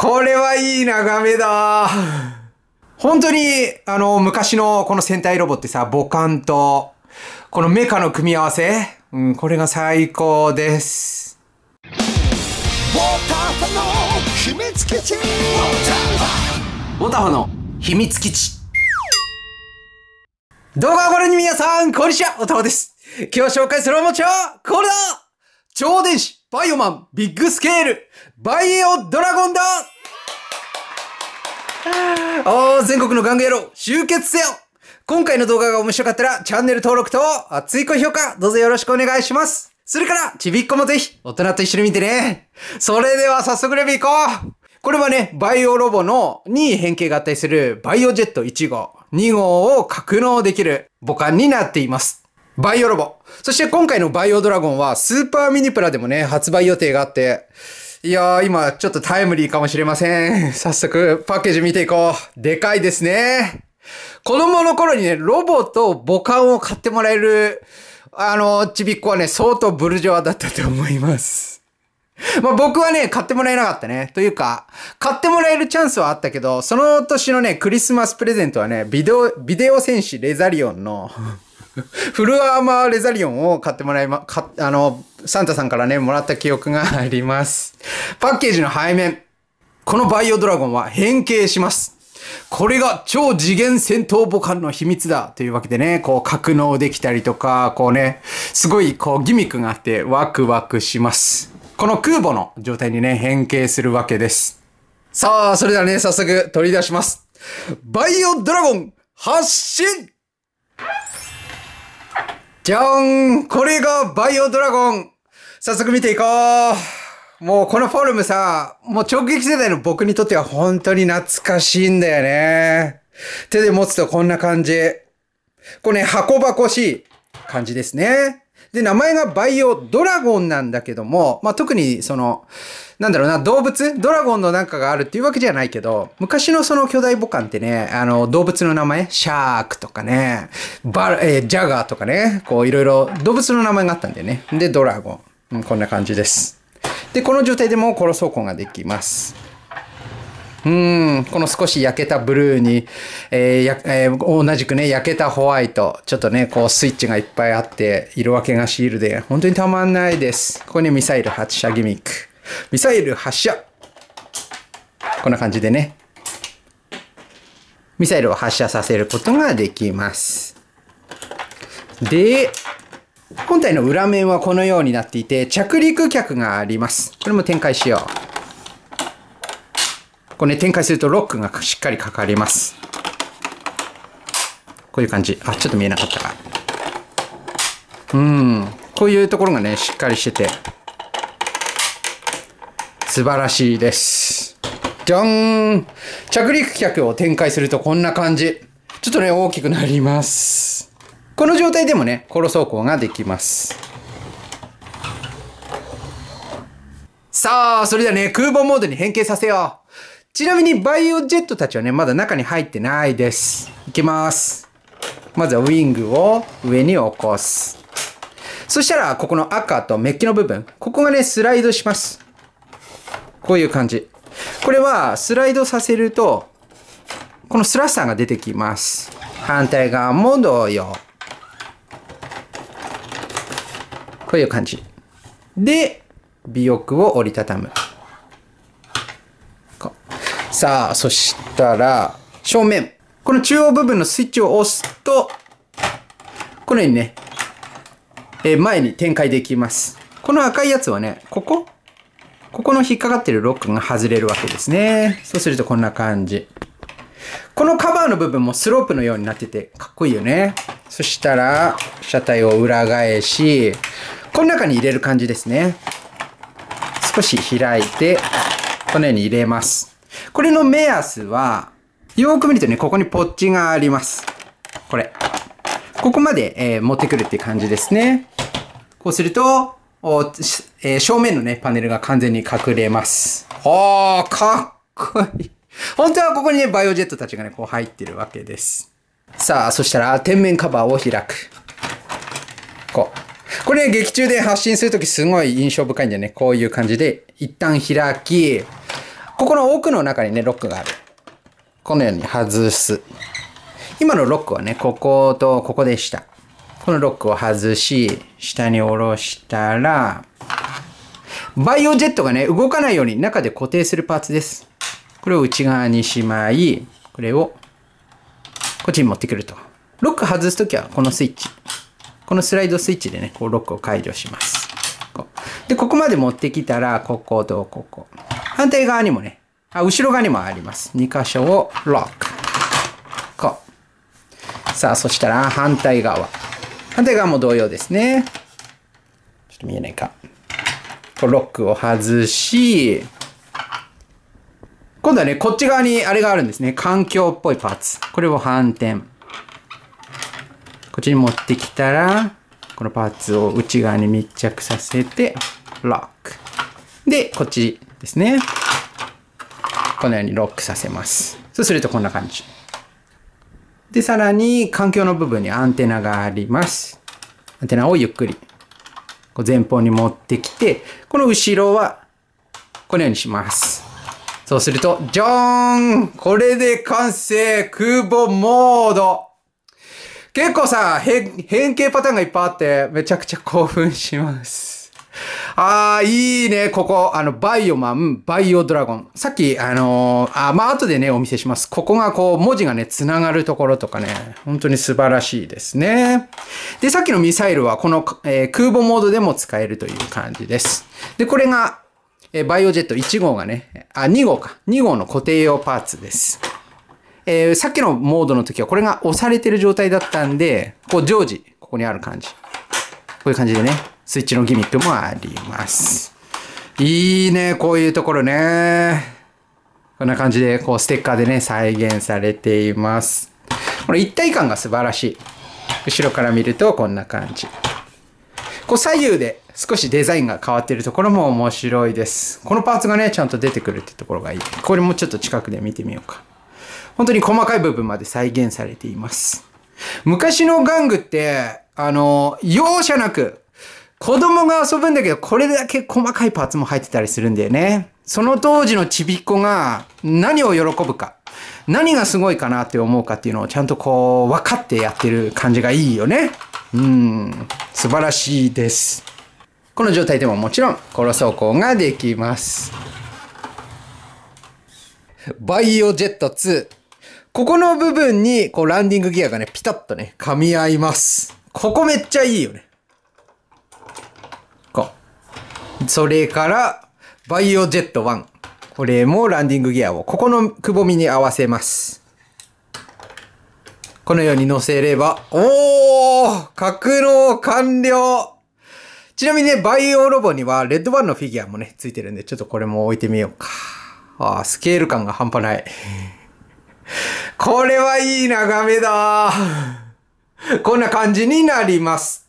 これはいい眺めだ本当に、あの、昔のこの戦隊ロボってさ、母艦と、このメカの組み合わせ、うん、これが最高です。ウォーターフの秘密基地タの秘密基地動画をご覧の皆さん、こんにちは、おたわです。今日紹介するおもちゃは、これだ超電子バイオマンビッグスケールバイオドラゴンだおー、全国のン具野郎、集結せよ今回の動画が面白かったら、チャンネル登録と、熱い高評価、どうぞよろしくお願いします。それから、ちびっこもぜひ、大人と一緒に見てね。それでは早速レビュー行こうこれはね、バイオロボの位変形合体するバイオジェット1号、2号を格納できる母艦になっています。バイオロボ。そして今回のバイオドラゴンはスーパーミニプラでもね、発売予定があって、いやー、今、ちょっとタイムリーかもしれません。早速、パッケージ見ていこう。でかいですね。子供の頃にね、ロボと母艦を買ってもらえる、あの、ちびっ子はね、相当ブルジョワだったと思います。まあ、僕はね、買ってもらえなかったね。というか、買ってもらえるチャンスはあったけど、その年のね、クリスマスプレゼントはね、ビデオ、ビデオ戦士レザリオンの フルアーマーレザリオンを買ってもらいま、か、あの、サンタさんからね、もらった記憶があります。パッケージの背面。このバイオドラゴンは変形します。これが超次元戦闘母艦の秘密だというわけでね、こう格納できたりとか、こうね、すごいこうギミックがあってワクワクします。この空母の状態にね、変形するわけです。さあ、それではね、早速取り出します。バイオドラゴン発進じゃーんこれがバイオドラゴン早速見ていこうもうこのフォルムさ、もう直撃世代の僕にとっては本当に懐かしいんだよね。手で持つとこんな感じ。これ、ね、箱箱しい感じですね。で、名前がバイオドラゴンなんだけども、まあ、特にその、なんだろうな、動物ドラゴンのなんかがあるっていうわけじゃないけど、昔のその巨大母艦ってね、あの、動物の名前、シャークとかね、バえー、ジャガーとかね、こういろいろ動物の名前があったんだよね。で、ドラゴン。うん、こんな感じです。で、この状態でも殺そうこができます。うんこの少し焼けたブルーに、えーやえー、同じくね焼けたホワイトちょっとねこうスイッチがいっぱいあって色分けがシールで本当にたまんないですここにミサイル発射ギミックミサイル発射こんな感じでねミサイルを発射させることができますで本体の裏面はこのようになっていて着陸客がありますこれも展開しようこれね、展開するとロックがしっかりかかります。こういう感じ。あ、ちょっと見えなかったか。うん。こういうところがね、しっかりしてて、素晴らしいです。じゃん着陸脚を展開するとこんな感じ。ちょっとね、大きくなります。この状態でもね、コロ走行ができます。さあ、それではね、空母モードに変形させよう。ちなみにバイオジェットたちはね、まだ中に入ってないです。いきます。まずはウィングを上に起こす。そしたら、ここの赤とメッキの部分、ここがね、スライドします。こういう感じ。これは、スライドさせると、このスラッサーが出てきます。反対側も同様。こういう感じ。で、尾翼を折りたたむ。さあ、そしたら、正面。この中央部分のスイッチを押すと、このようにね、えー、前に展開できます。この赤いやつはね、ここここの引っかかってるロックが外れるわけですね。そうするとこんな感じ。このカバーの部分もスロープのようになっててかっこいいよね。そしたら、車体を裏返し、この中に入れる感じですね。少し開いて、このように入れます。これの目安は、よーく見るとね、ここにポッチがあります。これ。ここまで、えー、持ってくるって感じですね。こうすると、おえー、正面のね、パネルが完全に隠れます。あー、かっこいい。本当はここにね、バイオジェットたちがね、こう入ってるわけです。さあ、そしたら、天面カバーを開く。こう。これ、ね、劇中で発信するときすごい印象深いんだよね。こういう感じで、一旦開き、ここの奥の中にね、ロックがある。このように外す。今のロックはね、こことここでした。このロックを外し、下に下ろしたら、バイオジェットがね、動かないように中で固定するパーツです。これを内側にしまい、これをこっちに持ってくると。ロック外すときはこのスイッチ。このスライドスイッチでね、こうロックを解除します。で、ここまで持ってきたら、こことここ。反対側にもね、あ、後ろ側にもあります。2箇所をロック。こう。さあ、そしたら反対側。反対側も同様ですね。ちょっと見えないか。こうロックを外し、今度はね、こっち側にあれがあるんですね。環境っぽいパーツ。これを反転。こっちに持ってきたら、このパーツを内側に密着させて、ロック。で、こっちですね。このようにロックさせます。そうするとこんな感じ。で、さらに環境の部分にアンテナがあります。アンテナをゆっくりこう前方に持ってきて、この後ろはこのようにします。そうすると、じゃーんこれで完成空母モード結構さ、変形パターンがいっぱいあって、めちゃくちゃ興奮します。ああ、いいね、ここ。あの、バイオマン、バイオドラゴン。さっき、あのー、あ、まあ、後でね、お見せします。ここがこう、文字がね、つながるところとかね、本当に素晴らしいですね。で、さっきのミサイルは、この、えー、空母モードでも使えるという感じです。で、これが、えー、バイオジェット1号がね、あ、2号か。2号の固定用パーツです。えー、さっきのモードの時はこれが押されてる状態だったんで、こう常時、ここにある感じ。ういう感じでね、スイッチのギミックもあります。いいね、こういうところね。こんな感じで、こう、ステッカーでね、再現されています。この一体感が素晴らしい。後ろから見るとこんな感じ。こう左右で少しデザインが変わってるところも面白いです。このパーツがね、ちゃんと出てくるってところがいい。これもちょっと近くで見てみようか。本当に細かい部分まで再現されています。昔の玩具って、あの、容赦なく、子供が遊ぶんだけど、これだけ細かいパーツも入ってたりするんだよね。その当時のちびっ子が何を喜ぶか、何がすごいかなって思うかっていうのをちゃんとこう、分かってやってる感じがいいよね。うん、素晴らしいです。この状態でももちろん、コロ走行ができます。バイオジェット2。ここの部分に、こう、ランディングギアがね、ピタッとね、噛み合います。ここめっちゃいいよね。こう。それから、バイオジェット1。これもランディングギアを、ここのくぼみに合わせます。このように乗せれば、おー格納完了ちなみにね、バイオロボには、レッドワンのフィギュアもね、ついてるんで、ちょっとこれも置いてみようか。ああ、スケール感が半端ない。これはいい眺めだ。こんな感じになります。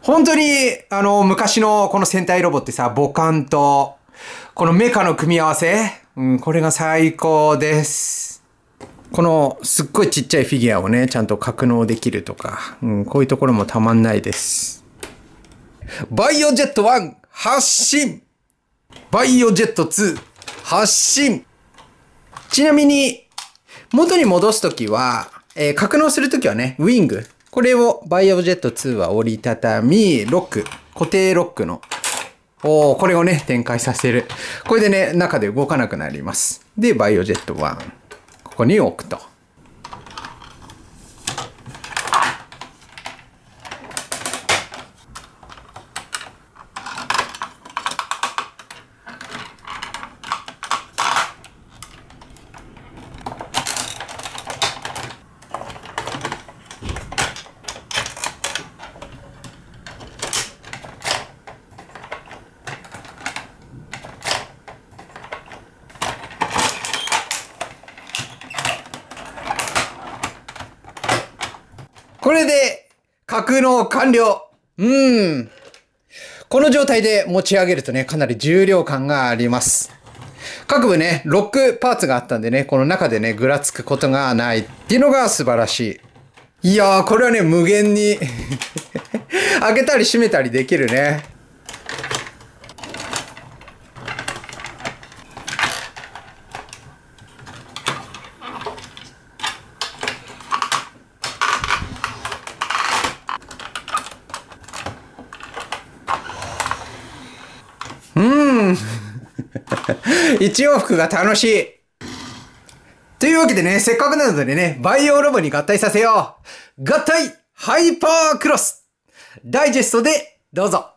本当に、あの、昔のこの戦隊ロボってさ、母艦と、このメカの組み合わせ、うん、これが最高です。このすっごいちっちゃいフィギュアをね、ちゃんと格納できるとか、うん、こういうところもたまんないです。バイオジェット1発進バイオジェット2発進ちなみに、元に戻すときは、えー、格納するときはね、ウィング。これをバイオジェット2は折りたたみ、ロック。固定ロックの。おこれをね、展開させる。これでね、中で動かなくなります。で、バイオジェット1。ここに置くと。これで、格納完了うん。この状態で持ち上げるとね、かなり重量感があります。各部ね、ロックパーツがあったんでね、この中でね、ぐらつくことがないっていうのが素晴らしい。いやー、これはね、無限に 開けたり閉めたりできるね。一往復が楽しい。というわけでね、せっかくなのでね、培養ロボに合体させよう。合体ハイパークロスダイジェストでどうぞ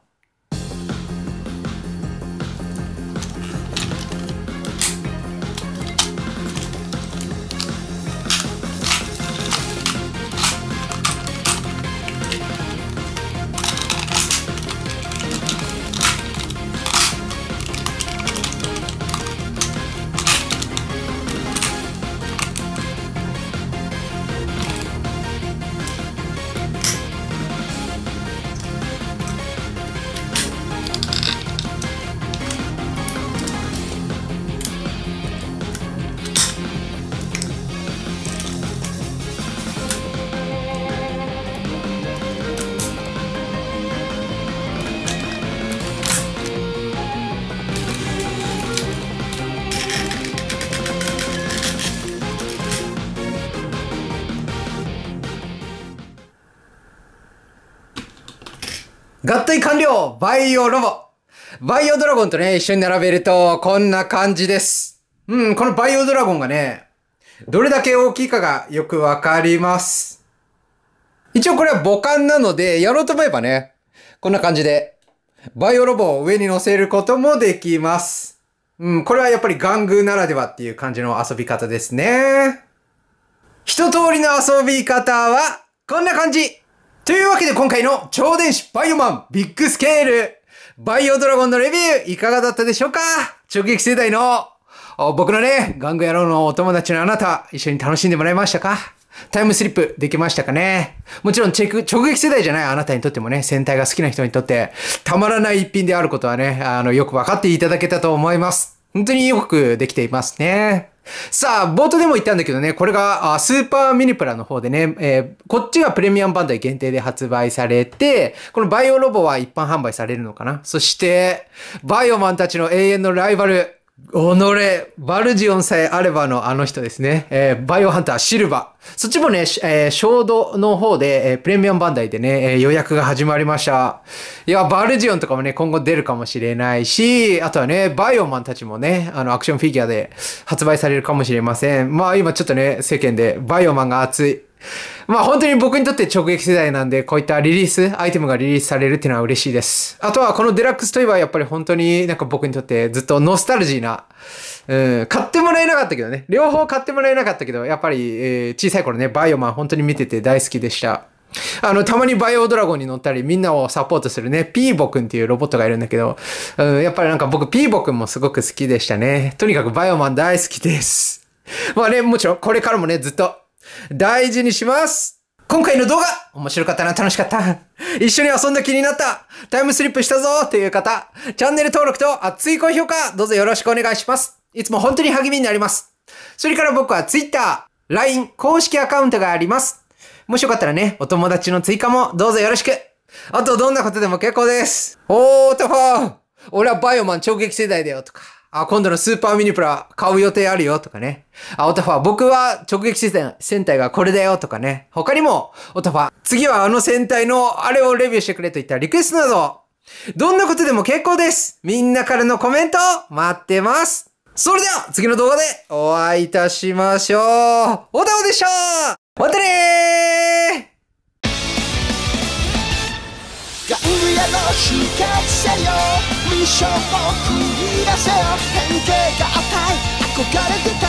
合体完了バイオロボバイオドラゴンとね、一緒に並べると、こんな感じです。うん、このバイオドラゴンがね、どれだけ大きいかがよくわかります。一応これは母艦なので、やろうと思えばね、こんな感じで、バイオロボを上に乗せることもできます。うん、これはやっぱり玩具ならではっていう感じの遊び方ですね。一通りの遊び方は、こんな感じというわけで今回の超電子バイオマンビッグスケールバイオドラゴンのレビューいかがだったでしょうか直撃世代の僕のね、玩具野郎のお友達のあなた、一緒に楽しんでもらいましたかタイムスリップできましたかねもちろんチェック、直撃世代じゃないあなたにとってもね、戦隊が好きな人にとって、たまらない一品であることはね、あの、よくわかっていただけたと思います。本当によくできていますね。さあ、冒頭でも言ったんだけどね、これがスーパーミニプラの方でね、えー、こっちがプレミアムダイ限定で発売されて、このバイオロボは一般販売されるのかなそして、バイオマンたちの永遠のライバル、己、バルジオンさえあればのあの人ですね。えー、バイオハンター、シルバー。そっちもね、えー、衝の方で、えー、プレミアムバンダイでね、えー、予約が始まりました。いや、バルジオンとかもね、今後出るかもしれないし、あとはね、バイオマンたちもね、あの、アクションフィギュアで発売されるかもしれません。まあ、今ちょっとね、世間で、バイオマンが熱い。まあ本当に僕にとって直撃世代なんで、こういったリリース、アイテムがリリースされるっていうのは嬉しいです。あとはこのデラックスといえばやっぱり本当になんか僕にとってずっとノスタルジーな、うん、買ってもらえなかったけどね、両方買ってもらえなかったけど、やっぱり、えー、小さい頃ね、バイオマン本当に見てて大好きでした。あの、たまにバイオドラゴンに乗ったり、みんなをサポートするね、ピーボくんっていうロボットがいるんだけど、うん、やっぱりなんか僕、ピーボくんもすごく好きでしたね。とにかくバイオマン大好きです。まあね、もちろん、これからもね、ずっと大事にします今回の動画面白かったな、楽しかった。一緒に遊んだ気になった。タイムスリップしたぞという方、チャンネル登録と熱い高評価、どうぞよろしくお願いします。いつも本当に励みになります。それから僕は Twitter、LINE 公式アカウントがあります。もしよかったらね、お友達の追加もどうぞよろしく。あとどんなことでも結構です。おーとほー俺はバイオマン超激世代だよとか。あ、今度のスーパーミニプラ買う予定あるよとかね。あ、オタファ、僕は直撃戦隊がこれだよとかね。他にも、オタファ、次はあの戦隊のあれをレビューしてくれといったリクエストなど、どんなことでも結構です。みんなからのコメント待ってます。それでは次の動画でお会いいたしましょう。オタァでしたまたねー外部への秘訣せよミッションを繰り出せよ変形があい憧れてた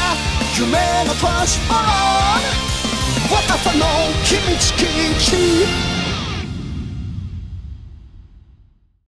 夢のトランスフォーム私の秘密基地